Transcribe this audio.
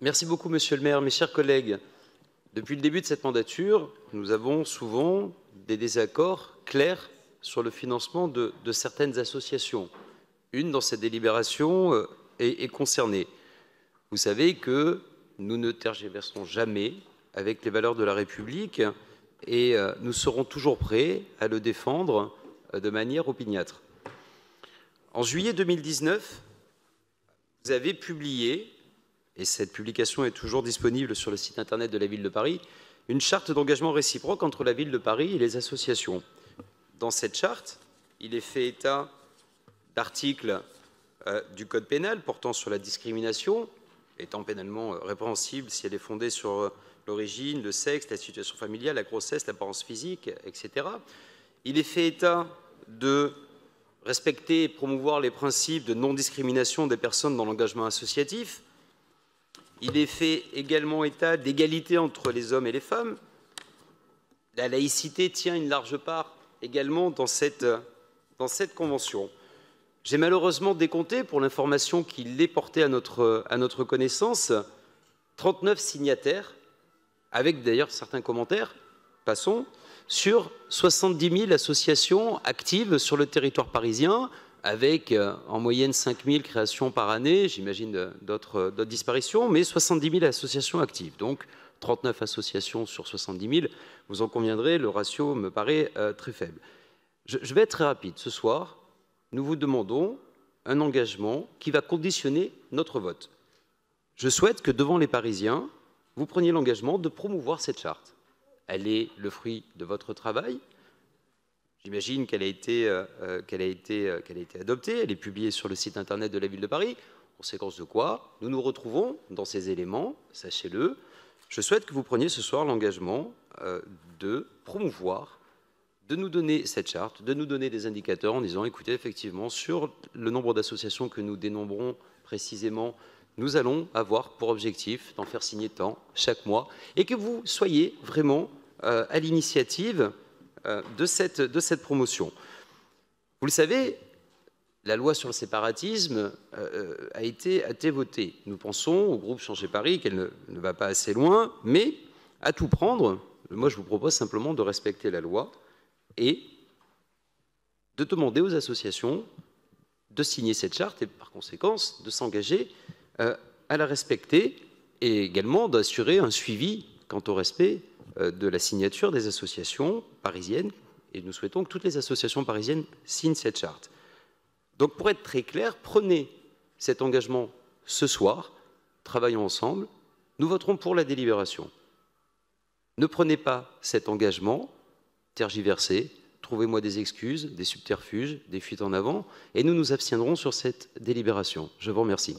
Merci beaucoup, Monsieur le maire. Mes chers collègues, depuis le début de cette mandature, nous avons souvent des désaccords clairs sur le financement de, certaines associations. Une dans cette délibération euh, est, concernée. Vous savez que nous ne tergiverserons jamais avec les valeurs de la République et euh, nous serons toujours prêts à le défendre euh, de manière opiniâtre. En juillet 2019, vous avez publié et cette publication est toujours disponible sur le site internet de la Ville de Paris, une charte d'engagement réciproque entre la Ville de Paris et les associations. Dans cette charte, il est fait état d'articles euh, du Code pénal portant sur la discrimination, étant pénalement euh, répréhensible si elle est fondée sur euh, l'origine, le sexe, la situation familiale, la grossesse, l'apparence physique, etc. Il est fait état de respecter et promouvoir les principes de non-discrimination des personnes dans l'engagement associatif, il est fait également état d'égalité entre les hommes et les femmes. La laïcité tient une large part également dans cette, convention. J'ai malheureusement décompté, pour l'information qui l'est portée à notre, à notre connaissance, 39 signataires, avec d'ailleurs certains commentaires, passons, sur 70 000 associations actives sur le territoire parisien, avec euh, en moyenne 5 000 créations par année, j'imagine euh, euh, d'autres disparitions, mais 70 000 associations actives. Donc 39 associations sur 70 000, vous en conviendrez, le ratio me paraît très faible. je vais être très rapide. Ce soir, nous vous demandons un engagement qui va conditionner notre vote. Je souhaite que devant les Parisiens, vous preniez l'engagement de promouvoir cette charte. Elle est le fruit de votre travail, J'imagine qu'elle a, été, euh, euh, a, euh, adoptée, elle est publiée sur le site internet de la ville de Paris. Conséquence de quoi Nous nous retrouvons dans ces éléments, sachez-le. Je souhaite que vous preniez ce soir l'engagement de promouvoir, de nous donner cette charte, de nous donner des indicateurs en disant, écoutez, effectivement, sur le nombre d'associations que nous dénombrons précisément, nous allons avoir pour objectif d'en faire signer tant chaque mois, et que vous soyez vraiment à l'initiative euh, de cette, promotion. Vous le savez, la loi sur le séparatisme euh, euh, a été, votée. Nous pensons au groupe Changer Paris qu'elle ne, va pas assez loin, mais à tout prendre, moi je vous propose simplement de respecter la loi et de demander aux associations de signer cette charte et par conséquent, de s'engager à la respecter et également d'assurer un suivi quant au respect euh, de la signature des associations parisiennes, et nous souhaitons que toutes les associations parisiennes signent cette charte. Donc pour être très clair, prenez cet engagement ce soir, travaillons ensemble, nous voterons pour la délibération. Ne prenez pas cet engagement, tergiversez, trouvez-moi des excuses, des subterfuges, des fuites en avant, et nous nous abstiendrons sur cette délibération. Je vous remercie.